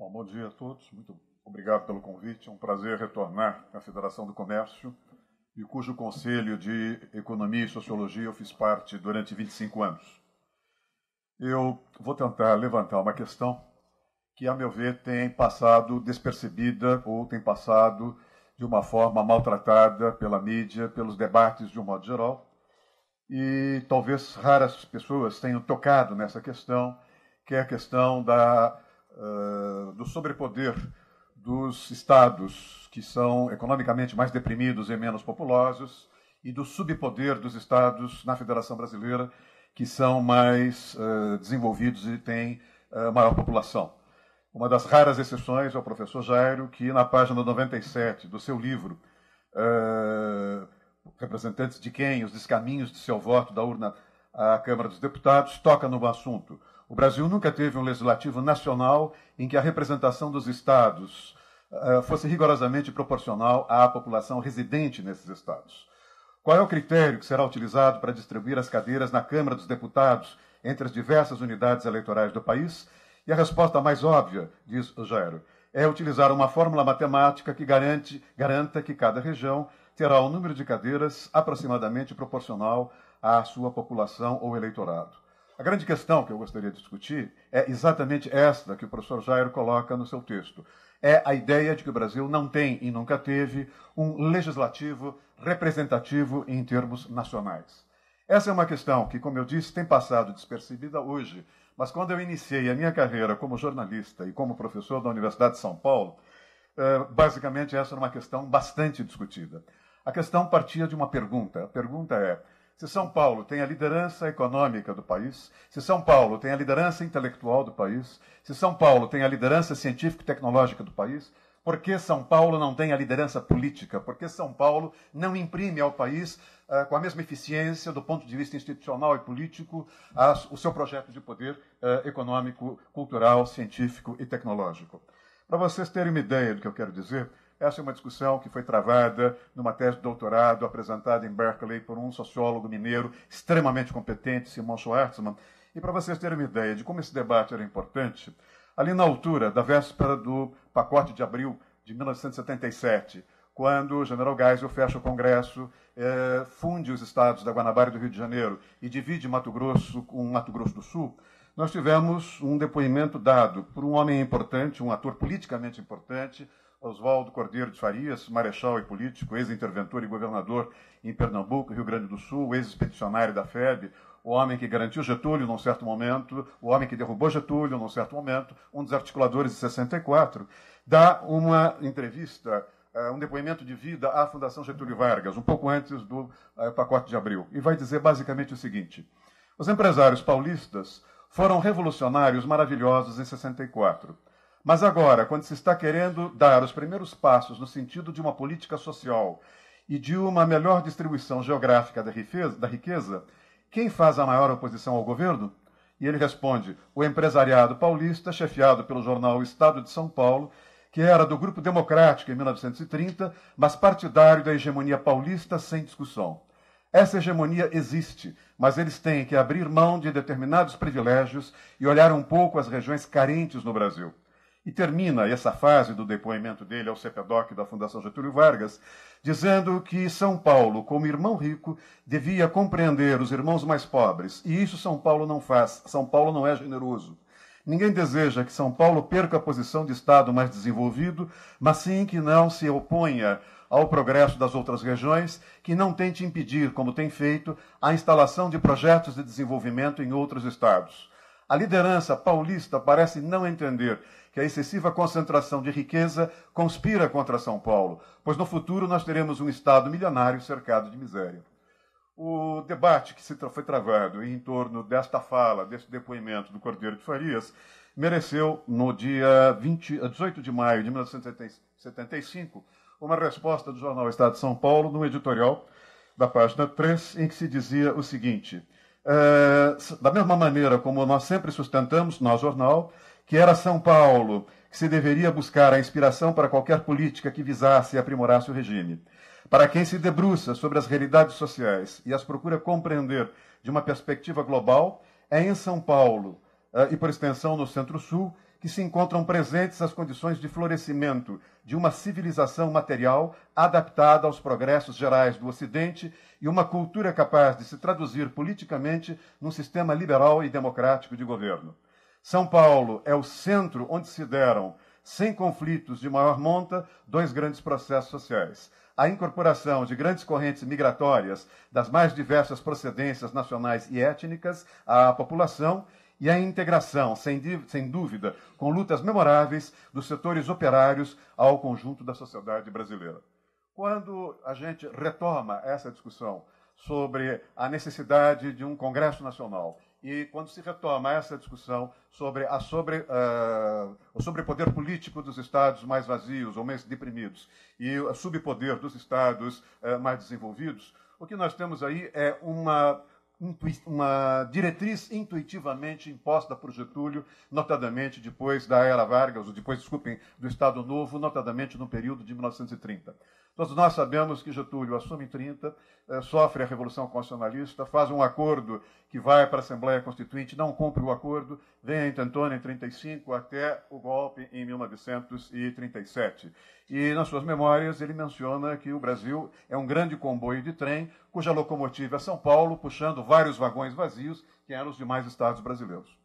Bom, bom dia a todos. Muito obrigado pelo convite. É um prazer retornar à Federação do Comércio, e cujo Conselho de Economia e Sociologia eu fiz parte durante 25 anos. Eu vou tentar levantar uma questão que, a meu ver, tem passado despercebida ou tem passado de uma forma maltratada pela mídia, pelos debates de um modo geral, e talvez raras pessoas tenham tocado nessa questão, que é a questão da do sobrepoder dos estados que são economicamente mais deprimidos e menos populosos e do subpoder dos estados na Federação Brasileira que são mais uh, desenvolvidos e têm uh, maior população. Uma das raras exceções é o professor Jairo, que na página 97 do seu livro, uh, Representantes de quem? Os descaminhos de seu voto da urna à Câmara dos Deputados, toca no assunto o Brasil nunca teve um legislativo nacional em que a representação dos estados eh, fosse rigorosamente proporcional à população residente nesses estados. Qual é o critério que será utilizado para distribuir as cadeiras na Câmara dos Deputados entre as diversas unidades eleitorais do país? E a resposta mais óbvia, diz Jairo, é utilizar uma fórmula matemática que garante, garanta que cada região terá um número de cadeiras aproximadamente proporcional à sua população ou eleitorado. A grande questão que eu gostaria de discutir é exatamente esta que o professor Jair coloca no seu texto. É a ideia de que o Brasil não tem e nunca teve um legislativo representativo em termos nacionais. Essa é uma questão que, como eu disse, tem passado despercebida hoje, mas quando eu iniciei a minha carreira como jornalista e como professor da Universidade de São Paulo, eh, basicamente essa era uma questão bastante discutida. A questão partia de uma pergunta. A pergunta é: se São Paulo tem a liderança econômica do país, se São Paulo tem a liderança intelectual do país, se São Paulo tem a liderança científica e tecnológica do país, por que São Paulo não tem a liderança política? Por que São Paulo não imprime ao país, ah, com a mesma eficiência do ponto de vista institucional e político, o seu projeto de poder ah, econômico, cultural, científico e tecnológico? Para vocês terem uma ideia do que eu quero dizer, essa é uma discussão que foi travada numa tese de doutorado apresentada em Berkeley por um sociólogo mineiro extremamente competente, Simon Schwartzman. E para vocês terem uma ideia de como esse debate era importante, ali na altura da véspera do pacote de abril de 1977, quando o general Geisel fecha o Congresso, eh, funde os estados da Guanabara e do Rio de Janeiro e divide Mato Grosso com Mato Grosso do Sul, nós tivemos um depoimento dado por um homem importante, um ator politicamente importante, Oswaldo Cordeiro de Farias, marechal e político, ex-interventor e governador em Pernambuco, Rio Grande do Sul, ex-expedicionário da FEB, o homem que garantiu Getúlio num certo momento, o homem que derrubou Getúlio num certo momento, um dos articuladores de 64, dá uma entrevista, eh, um depoimento de vida à Fundação Getúlio Vargas, um pouco antes do eh, pacote de abril, e vai dizer basicamente o seguinte: os empresários paulistas foram revolucionários maravilhosos em 64 mas agora, quando se está querendo dar os primeiros passos no sentido de uma política social e de uma melhor distribuição geográfica da riqueza, quem faz a maior oposição ao governo? E ele responde: o empresariado paulista, chefiado pelo jornal Estado de São Paulo, que era do Grupo Democrático em 1930, mas partidário da hegemonia paulista sem discussão. Essa hegemonia existe, mas eles têm que abrir mão de determinados privilégios e olhar um pouco as regiões carentes no Brasil. E termina essa fase do depoimento dele ao Cepedoc da Fundação Getúlio Vargas, dizendo que São Paulo, como irmão rico, devia compreender os irmãos mais pobres. E isso São Paulo não faz. São Paulo não é generoso. Ninguém deseja que São Paulo perca a posição de Estado mais desenvolvido, mas sim que não se oponha ao progresso das outras regiões, que não tente impedir, como tem feito, a instalação de projetos de desenvolvimento em outros estados. A liderança paulista parece não entender que a excessiva concentração de riqueza conspira contra São Paulo, pois no futuro nós teremos um Estado milionário cercado de miséria. O debate que foi travado em torno desta fala, deste depoimento do Cordeiro de Farias, mereceu, no dia 20, 18 de maio de 1975, uma resposta do jornal Estado de São Paulo, num editorial da página 3, em que se dizia o seguinte: é, da mesma maneira como nós sempre sustentamos, nós, jornal, que era São Paulo, que se deveria buscar a inspiração para qualquer política que visasse e aprimorasse o regime. Para quem se debruça sobre as realidades sociais e as procura compreender de uma perspectiva global, é em São Paulo eh, e, por extensão, no Centro-Sul, que se encontram presentes as condições de florescimento de uma civilização material adaptada aos progressos gerais do Ocidente e uma cultura capaz de se traduzir politicamente num sistema liberal e democrático de governo. São Paulo é o centro onde se deram, sem conflitos de maior monta, dois grandes processos sociais. A incorporação de grandes correntes migratórias das mais diversas procedências nacionais e étnicas à população e a integração, sem, sem dúvida, com lutas memoráveis dos setores operários ao conjunto da sociedade brasileira. Quando a gente retoma essa discussão sobre a necessidade de um Congresso Nacional e quando se retoma essa discussão sobre, a sobre, uh, o sobrepoder político dos estados mais vazios ou mais deprimidos e o subpoder dos estados uh, mais desenvolvidos, o que nós temos aí é uma uma diretriz intuitivamente imposta por Getúlio, notadamente depois da era Vargas, ou depois, desculpem, do Estado Novo, notadamente no período de 1930. Todos nós sabemos que Getúlio assume em eh, 30, sofre a Revolução Constitucionalista, faz um acordo que vai para a Assembleia Constituinte, não cumpre o acordo, vem a Intentona em 35 até o golpe em 1937. E nas suas memórias ele menciona que o Brasil é um grande comboio de trem cuja locomotiva é São Paulo, puxando vários vagões vazios, que eram os demais estados brasileiros.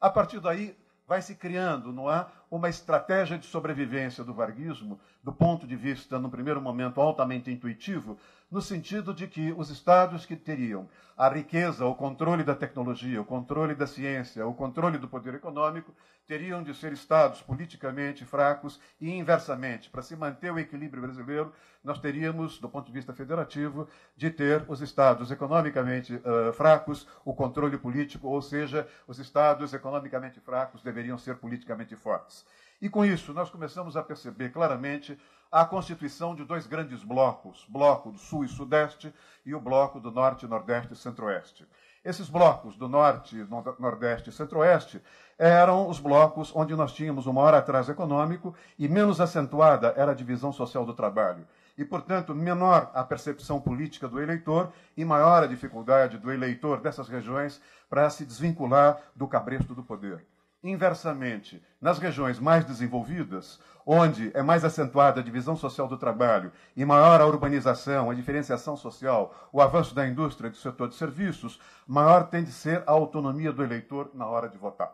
A partir daí, vai se criando, não há é, uma estratégia de sobrevivência do varguismo, do ponto de vista, no primeiro momento, altamente intuitivo, no sentido de que os estados que teriam a riqueza, o controle da tecnologia, o controle da ciência, o controle do poder econômico, teriam de ser estados politicamente fracos e inversamente. Para se manter o equilíbrio brasileiro, nós teríamos, do ponto de vista federativo, de ter os estados economicamente uh, fracos, o controle político, ou seja, os estados economicamente fracos deveriam ser politicamente fortes. E com isso, nós começamos a perceber claramente a constituição de dois grandes blocos: bloco do Sul e Sudeste e o bloco do Norte, Nordeste e Centro-Oeste. Esses blocos do norte, nordeste e centro-oeste eram os blocos onde nós tínhamos o maior atraso econômico e menos acentuada era a divisão social do trabalho. E, portanto, menor a percepção política do eleitor e maior a dificuldade do eleitor dessas regiões para se desvincular do cabresto do poder. Inversamente, nas regiões mais desenvolvidas, onde é mais acentuada a divisão social do trabalho e maior a urbanização, a diferenciação social, o avanço da indústria e do setor de serviços, maior tende de ser a autonomia do eleitor na hora de votar.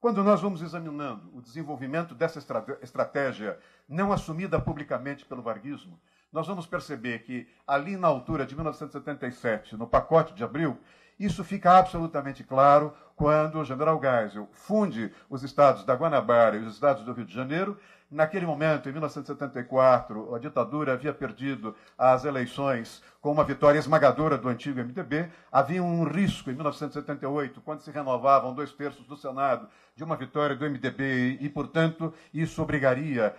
Quando nós vamos examinando o desenvolvimento dessa estratégia não assumida publicamente pelo varguismo, nós vamos perceber que ali na altura de 1977, no pacote de abril, isso fica absolutamente claro quando o general Geisel funde os estados da Guanabara e os estados do Rio de Janeiro Naquele momento, em 1974, a ditadura havia perdido as eleições com uma vitória esmagadora do antigo MDB. Havia um risco, em 1978, quando se renovavam dois terços do Senado, de uma vitória do MDB e, portanto, isso obrigaria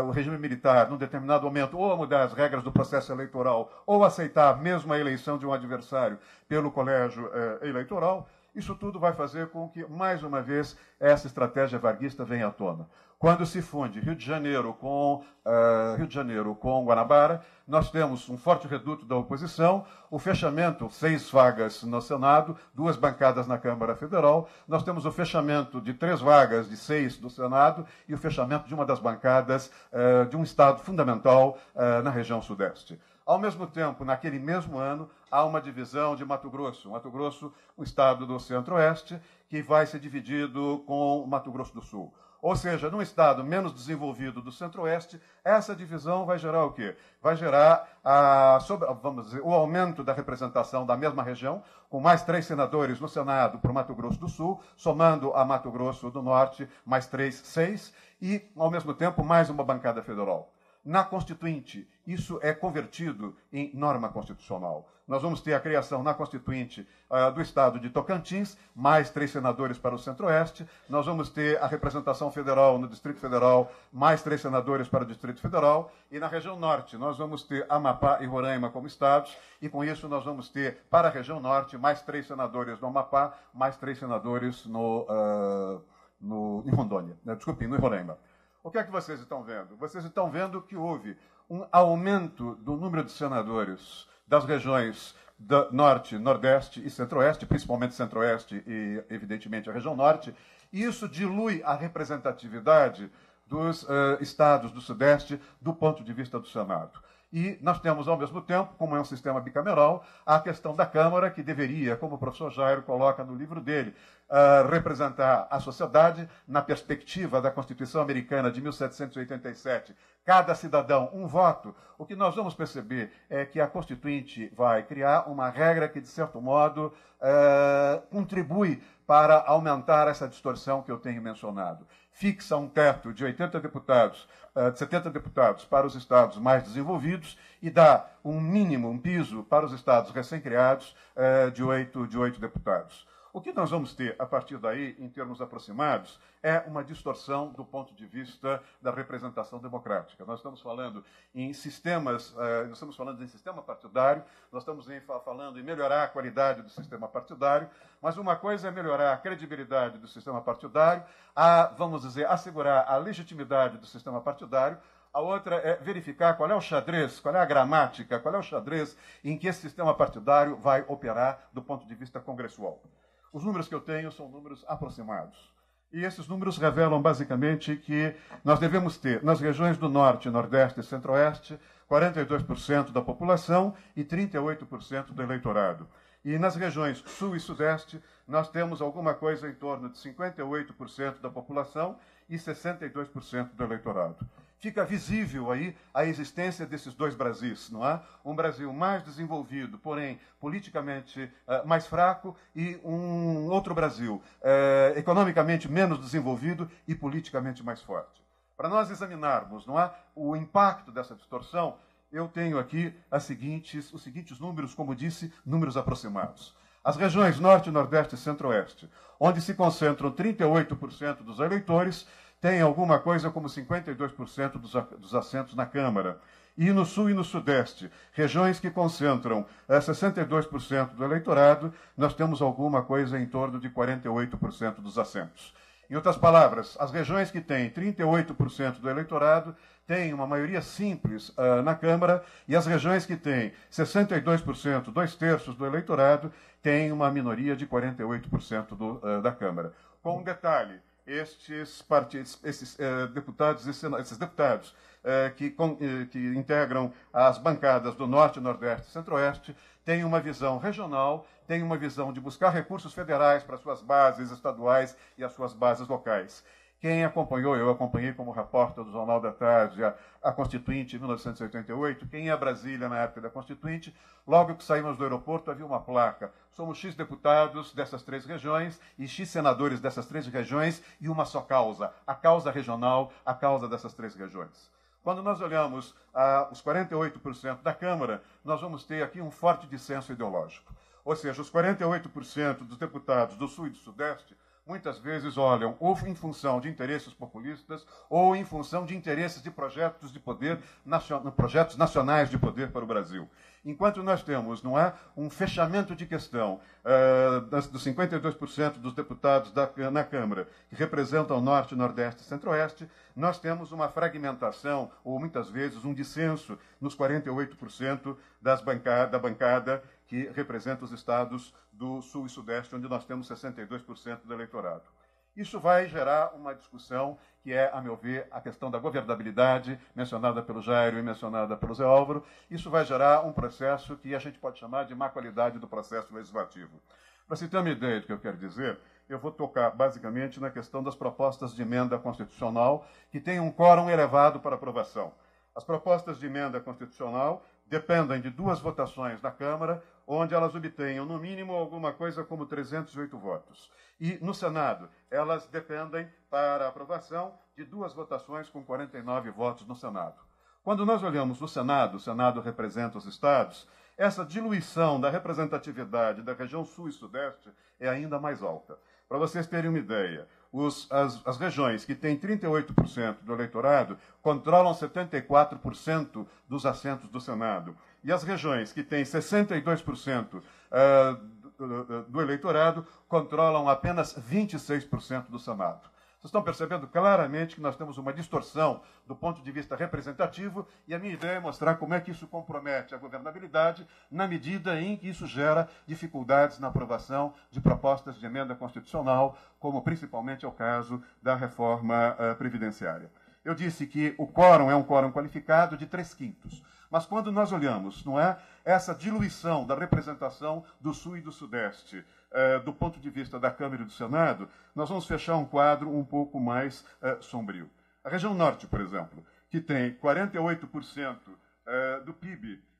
uh, o regime militar, num determinado momento, ou a mudar as regras do processo eleitoral, ou aceitar mesmo a eleição de um adversário pelo colégio uh, eleitoral. Isso tudo vai fazer com que, mais uma vez, essa estratégia varguista venha à tona. Quando se funde Rio de Janeiro com uh, Rio de Janeiro com Guanabara, nós temos um forte reduto da oposição, o fechamento, seis vagas no Senado, duas bancadas na Câmara Federal, nós temos o fechamento de três vagas de seis do Senado e o fechamento de uma das bancadas uh, de um Estado fundamental uh, na região Sudeste. Ao mesmo tempo, naquele mesmo ano, há uma divisão de Mato Grosso. Mato Grosso, o estado do Centro-Oeste, que vai ser dividido com Mato Grosso do Sul. Ou seja, num estado menos desenvolvido do centro-oeste, essa divisão vai gerar o quê? Vai gerar a, sobre, vamos dizer, o aumento da representação da mesma região, com mais três senadores no Senado para o Mato Grosso do Sul, somando a Mato Grosso do Norte, mais três, seis, e, ao mesmo tempo, mais uma bancada federal. Na Constituinte, isso é convertido em norma constitucional. Nós vamos ter a criação na Constituinte uh, do Estado de Tocantins, mais três senadores para o Centro-Oeste. Nós vamos ter a representação federal no Distrito Federal, mais três senadores para o Distrito Federal. E na região Norte, nós vamos ter Amapá e Roraima como estados. E com isso, nós vamos ter, para a região Norte, mais três senadores no Amapá, mais três senadores no, uh, no, em Rondônia. Né? Desculpe, no Roraima. O que é que vocês estão vendo? Vocês estão vendo que houve um aumento do número de senadores das regiões Norte, Nordeste e Centro-Oeste, principalmente Centro-Oeste e, evidentemente, a região Norte. Isso dilui a representatividade dos uh, estados do Sudeste do ponto de vista do Senado. E nós temos, ao mesmo tempo, como é um sistema bicameral, a questão da Câmara, que deveria, como o professor Jairo coloca no livro dele, uh, representar a sociedade na perspectiva da Constituição Americana de 1787. Cada cidadão um voto. O que nós vamos perceber é que a Constituinte vai criar uma regra que, de certo modo, uh, contribui para aumentar essa distorção que eu tenho mencionado fixa um teto de 80 deputados, eh, de 70 deputados para os estados mais desenvolvidos e dá um mínimo, um piso para os estados recém-criados eh, de 8, de 8 deputados. O que nós vamos ter a partir daí, em termos aproximados, é uma distorção do ponto de vista da representação democrática. Nós estamos falando em sistemas, eh, nós estamos falando em sistema partidário, nós estamos falando em melhorar a qualidade do sistema partidário, mas uma coisa é melhorar a credibilidade do sistema partidário, a, vamos dizer, assegurar a legitimidade do sistema partidário, a outra é verificar qual é o xadrez, qual é a gramática, qual é o xadrez em que esse sistema partidário vai operar do ponto de vista congressual. Os números que eu tenho são números aproximados. E esses números revelam basicamente que nós devemos ter, nas regiões do Norte, Nordeste e Centro-Oeste, 42% da população e 38% do eleitorado. E nas regiões Sul e Sudeste, nós temos alguma coisa em torno de 58% da população e 62% do eleitorado fica visível aí a existência desses dois Brasis, não é? Um Brasil mais desenvolvido, porém politicamente eh, mais fraco, e um outro Brasil eh, economicamente menos desenvolvido e politicamente mais forte. Para nós examinarmos, não é, o impacto dessa distorção, eu tenho aqui seguintes, os seguintes números, como disse, números aproximados. As regiões Norte, Nordeste e Centro-Oeste, onde se concentram 38% dos eleitores, tem alguma coisa como 52% dos, dos assentos na Câmara. E no Sul e no Sudeste, regiões que concentram 62% eh, do eleitorado, nós temos alguma coisa em torno de 48% dos assentos. Em outras palavras, as regiões que têm 38% do eleitorado têm uma maioria simples uh, na Câmara e as regiões que têm 62%, dois terços do eleitorado, têm uma minoria de 48% do, uh, da Câmara. Com um detalhe, estes partidos, esses eh, deputados esses deputados eh, que, com, eh, que integram as bancadas do Norte, Nordeste e Centro-Oeste têm uma visão regional, têm uma visão de buscar recursos federais para suas bases estaduais e as suas bases locais. Quem acompanhou, eu acompanhei como repórter do Jornal da Tarde a, a Constituinte em 1988. Quem ia é Brasília na época da Constituinte, logo que saímos do aeroporto havia uma placa. Somos X deputados dessas três regiões e X senadores dessas três regiões e uma só causa, a causa regional, a causa dessas três regiões. Quando nós olhamos ah, os 48% da Câmara, nós vamos ter aqui um forte dissenso ideológico. Ou seja, os 48% dos deputados do Sul e do Sudeste muitas vezes olham ou em função de interesses populistas ou em função de interesses de projetos de poder, projetos nacionais de poder para o Brasil. Enquanto nós temos, não é, um fechamento de questão uh, dos 52% dos deputados da, na Câmara que representam o Norte, Nordeste e Centro-Oeste, nós temos uma fragmentação ou muitas vezes um dissenso nos 48% das bancada, da bancada que representa os estados do Sul e Sudeste, onde nós temos 62% do eleitorado. Isso vai gerar uma discussão que é, a meu ver, a questão da governabilidade, mencionada pelo Jairo e mencionada pelo Zé Álvaro. Isso vai gerar um processo que a gente pode chamar de má qualidade do processo legislativo. Para se ter uma ideia do que eu quero dizer, eu vou tocar basicamente na questão das propostas de emenda constitucional, que têm um quórum elevado para aprovação. As propostas de emenda constitucional dependem de duas votações na Câmara, onde elas obtenham no mínimo alguma coisa como 308 votos. E no Senado, elas dependem para aprovação de duas votações com 49 votos no Senado. Quando nós olhamos o Senado, o Senado representa os estados, essa diluição da representatividade da região sul e sudeste é ainda mais alta. Para vocês terem uma ideia, os, as, as, regiões que têm 38% do eleitorado controlam 74% dos assentos do Senado. E as regiões que têm 62% eh, do eleitorado controlam apenas 26% do Senado. Vocês estão percebendo claramente que nós temos uma distorção do ponto de vista representativo, e a minha ideia é mostrar como é que isso compromete a governabilidade na medida em que isso gera dificuldades na aprovação de propostas de emenda constitucional, como principalmente é o caso da reforma uh, previdenciária. Eu disse que o quórum é um quórum qualificado de três quintos. Mas quando nós olhamos, não é, essa diluição da representação do Sul e do Sudeste, é, do ponto de vista da Câmara e do Senado, nós vamos fechar um quadro um pouco mais é, sombrio. A região norte, por exemplo, que tem 48% é, do PIB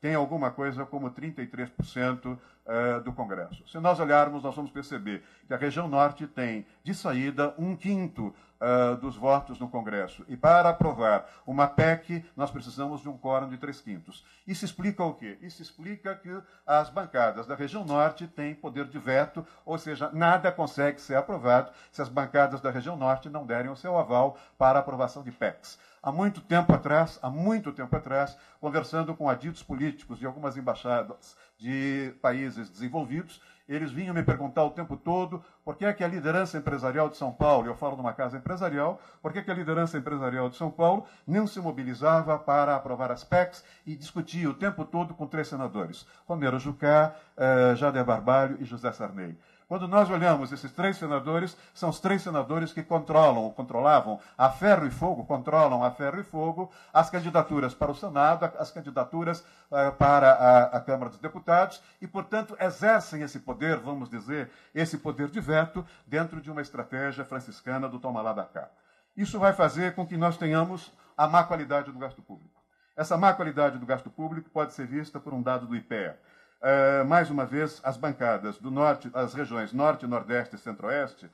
tem alguma coisa como 33% eh, do Congresso. Se nós olharmos, nós vamos perceber que a região norte tem, de saída, um quinto ah, dos votos no Congresso. E para aprovar uma PEC, nós precisamos de um quórum de três quintos. Isso explica o quê? Isso explica que as bancadas da região norte têm poder de veto, ou seja, nada consegue ser aprovado se as bancadas da região norte não derem o seu aval para a aprovação de PECs há muito tempo atrás, há muito tempo atrás, conversando com aditos políticos de algumas embaixadas de países desenvolvidos, eles vinham me perguntar o tempo todo por que é que a liderança empresarial de São Paulo, eu falo de uma casa empresarial, por que, é que a liderança empresarial de São Paulo não se mobilizava para aprovar as PECs e discutia o tempo todo com três senadores, Romero Jucá, eh, Jader Barbalho e José Sarney. Quando nós olhamos esses três senadores, são os três senadores que controlam, ou controlavam, a ferro e fogo, controlam a ferro e fogo, as candidaturas para o Senado, as candidaturas uh, para a, a Câmara dos Deputados, e, portanto, exercem esse poder, vamos dizer, esse poder de veto, dentro de uma estratégia franciscana do toma lá da cá. Isso vai fazer com que nós tenhamos a má qualidade do gasto público. Essa má qualidade do gasto público pode ser vista por um dado do IPEA. Uh, mais uma vez, as bancadas do norte, as regiões norte, nordeste e centro-oeste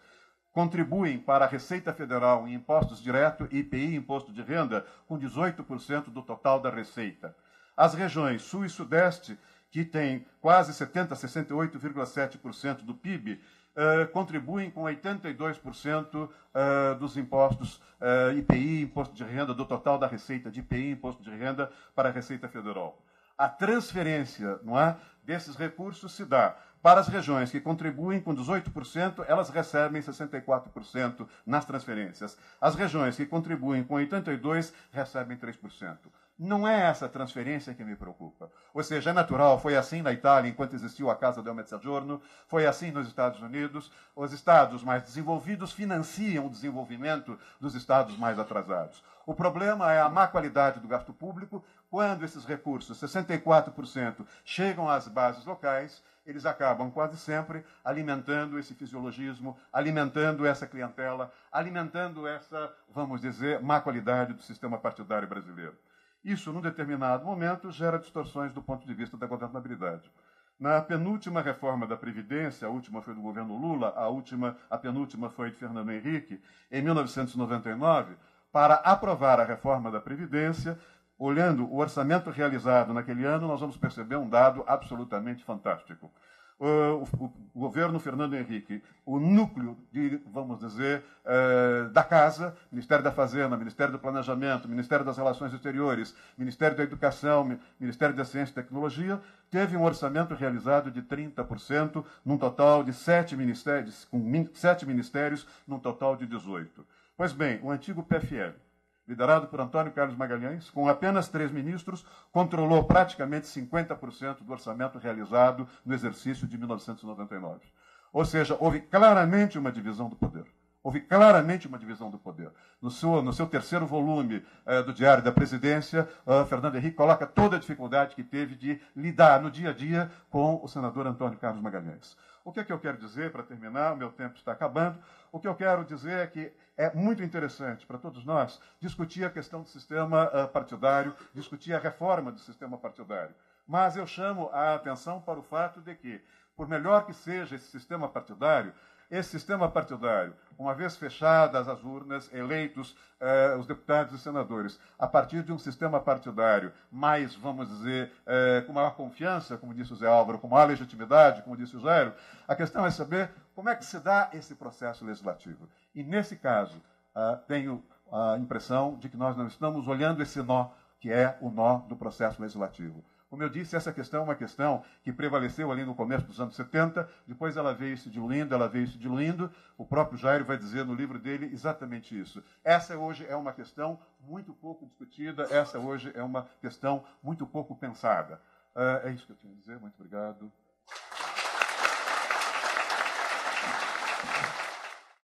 contribuem para a Receita Federal em impostos direto, IPI, imposto de renda, com 18% do total da receita. As regiões sul e sudeste, que têm quase 70, 68,7% do PIB, Uh, eh, contribuem com 82% uh, eh, dos impostos uh, IPI, imposto de renda, do total da receita de IPI, imposto de renda, para a Receita Federal. A transferência não é, desses recursos se dá para as regiões que contribuem com 18%, elas recebem 64% nas transferências. As regiões que contribuem com 82% recebem 3%. Não é essa transferência que me preocupa. Ou seja, é natural, foi assim na Itália enquanto existiu a Casa del Mezzogiorno, foi assim nos Estados Unidos. Os estados mais desenvolvidos financiam o desenvolvimento dos estados mais atrasados. O problema é a má qualidade do gasto público. Quando esses recursos, 64%, chegam às bases locais, eles acabam quase sempre alimentando esse fisiologismo, alimentando essa clientela, alimentando essa, vamos dizer, má qualidade do sistema partidário brasileiro. Isso, num determinado momento, gera distorções do ponto de vista da governabilidade. Na penúltima reforma da Previdência, a última foi do governo Lula, a, última, a penúltima foi de Fernando Henrique, em 1999, para aprovar a reforma da Previdência, olhando o orçamento realizado naquele ano, nós vamos perceber um dado absolutamente fantástico uh, o, o, governo Fernando Henrique, o núcleo de, vamos dizer, uh, da casa, Ministério da Fazenda, Ministério do Planejamento, Ministério das Relações Exteriores, Ministério da Educação, Ministério da Ciência e Tecnologia, teve um orçamento realizado de 30%, num total de sete ministérios, com min, sete ministérios, num total de 18. Pois bem, o antigo PFL, liderado por Antônio Carlos Magalhães, com apenas três ministros, controlou praticamente 50% do orçamento realizado no exercício de 1999. Ou seja, houve claramente uma divisão do poder. Houve claramente uma divisão do poder. No seu, no seu terceiro volume eh, do Diário da Presidência, eh, Fernando Henrique coloca toda a dificuldade que teve de lidar no dia a dia com o senador Antônio Carlos Magalhães. O que é que eu quero dizer para terminar? O meu tempo está acabando o que eu quero dizer é que é muito interessante para todos nós discutir a questão do sistema eh, partidário, discutir a reforma do sistema partidário. Mas eu chamo a atenção para o fato de que, por melhor que seja esse sistema partidário, esse sistema partidário, uma vez fechadas as urnas, eleitos eh, os deputados e senadores, a partir de um sistema partidário mais, vamos dizer, eh, com maior confiança, como disse o Zé Álvaro, com maior legitimidade, como disse o Jairo, a questão é saber como é que se dá esse processo legislativo. E, nesse caso, ah, tenho a impressão de que nós não estamos olhando esse nó que é o nó do processo legislativo. Como eu disse, essa questão é uma questão que prevaleceu ali no começo dos anos 70, depois ela veio se diluindo, ela veio se diluindo. O próprio Jairo vai dizer no livro dele exatamente isso. Essa hoje é uma questão muito pouco discutida, essa hoje é uma questão muito pouco pensada. Ah, é isso que eu tinha a dizer, muito obrigado.